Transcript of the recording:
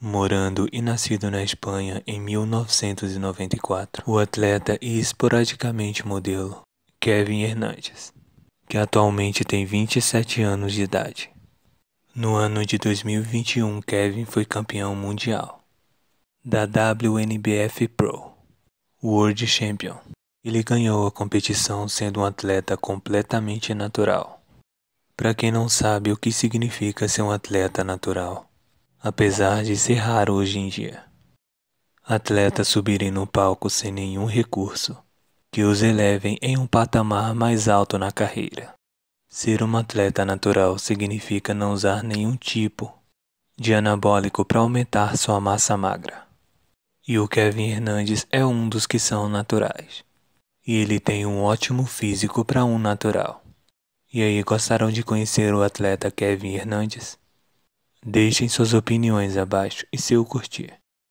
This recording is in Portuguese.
Morando e nascido na Espanha em 1994, o atleta e esporadicamente modelo Kevin Hernandes, que atualmente tem 27 anos de idade. No ano de 2021, Kevin foi campeão mundial da WNBF Pro World Champion. Ele ganhou a competição sendo um atleta completamente natural. Para quem não sabe o que significa ser um atleta natural, apesar de ser raro hoje em dia. Atletas subirem no palco sem nenhum recurso que os elevem em um patamar mais alto na carreira. Ser um atleta natural significa não usar nenhum tipo de anabólico para aumentar sua massa magra. E o Kevin Hernandes é um dos que são naturais. E ele tem um ótimo físico para um natural. E aí, gostaram de conhecer o atleta Kevin Hernandes? Deixem suas opiniões abaixo e seu curtir.